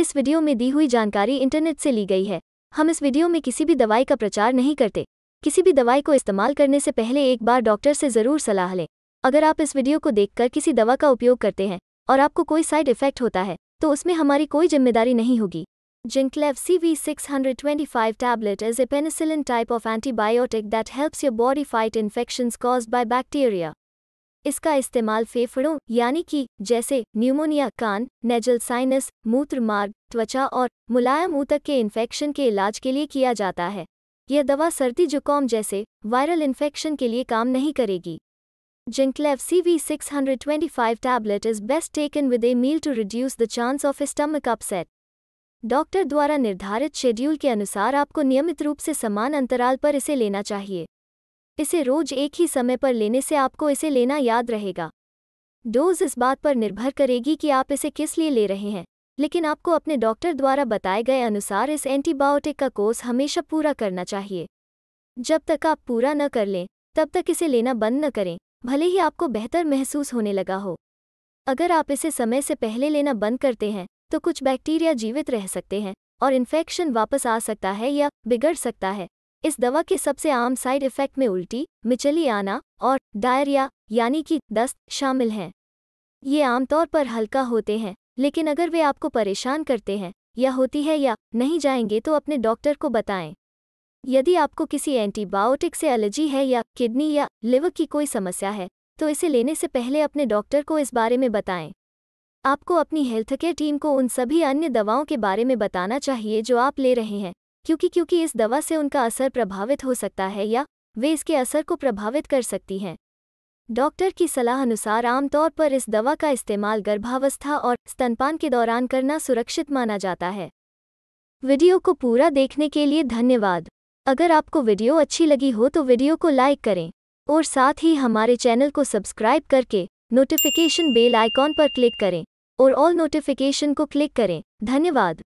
इस वीडियो में दी हुई जानकारी इंटरनेट से ली गई है हम इस वीडियो में किसी भी दवाई का प्रचार नहीं करते किसी भी दवाई को इस्तेमाल करने से पहले एक बार डॉक्टर से ज़रूर सलाह लें अगर आप इस वीडियो को देखकर किसी दवा का उपयोग करते हैं और आपको कोई साइड इफेक्ट होता है तो उसमें हमारी कोई जिम्मेदारी नहीं होगी C V six hundred twenty five tablet is a penicillin type of antibiotic that helps your body fight infections caused by bacteria इसका इस्तेमाल फेफड़ों यानी कि जैसे न्यूमोनिया कान नेजल साइनस मूत्र मार्ग त्वचा और मुलायम ऊतक के इन्फेक्शन के इलाज के लिए किया जाता है यह दवा सर्दी जुकाम जैसे वायरल इन्फेक्शन के लिए काम नहीं करेगी C V six hundred twenty five tablet is best taken with a meal to reduce the chance of stomach upset doctor द्वारा निर्धारित शेड्यूल के अनुसार आपको नियमित रूप से समान अंतराल पर इसे लेना चाहिए इसे रोज एक ही समय पर लेने से आपको इसे लेना याद रहेगा डोज इस बात पर निर्भर करेगी कि आप इसे किस लिए ले रहे हैं लेकिन आपको अपने डॉक्टर द्वारा बताए गए अनुसार इस एंटीबायोटिक का कोर्स हमेशा पूरा करना चाहिए जब तक आप पूरा न कर लें तब तक इसे लेना बंद न करें भले ही आपको बेहतर महसूस होने लगा हो अगर आप इसे समय से पहले लेना बंद करते हैं तो कुछ बैक्टीरिया जीवित रह सकते हैं और इन्फेक्शन वापस आ सकता है या बिगड़ सकता है इस दवा के सबसे आम साइड इफेक्ट में उल्टी मिचली आना और डायरिया यानी कि दस्त शामिल हैं ये आमतौर पर हल्का होते हैं लेकिन अगर वे आपको परेशान करते हैं या होती है या नहीं जाएंगे तो अपने डॉक्टर को बताएं यदि आपको किसी एंटीबायोटिक से एलर्जी है या किडनी या लिवर की कोई समस्या है तो इसे लेने से पहले अपने डॉक्टर को इस बारे में बताएं आपको अपनी हेल्थकेयर टीम को उन सभी अन्य दवाओं के बारे में बताना चाहिए जो आप ले रहे हैं क्योंकि क्योंकि इस दवा से उनका असर प्रभावित हो सकता है या वे इसके असर को प्रभावित कर सकती हैं डॉक्टर की सलाह अनुसार आमतौर पर इस दवा का इस्तेमाल गर्भावस्था और स्तनपान के दौरान करना सुरक्षित माना जाता है वीडियो को पूरा देखने के लिए धन्यवाद अगर आपको वीडियो अच्छी लगी हो तो वीडियो को लाइक करें और साथ ही हमारे चैनल को सब्सक्राइब करके नोटिफिकेशन बेल आइकॉन पर क्लिक करें और ऑल नोटिफिकेशन को क्लिक करें धन्यवाद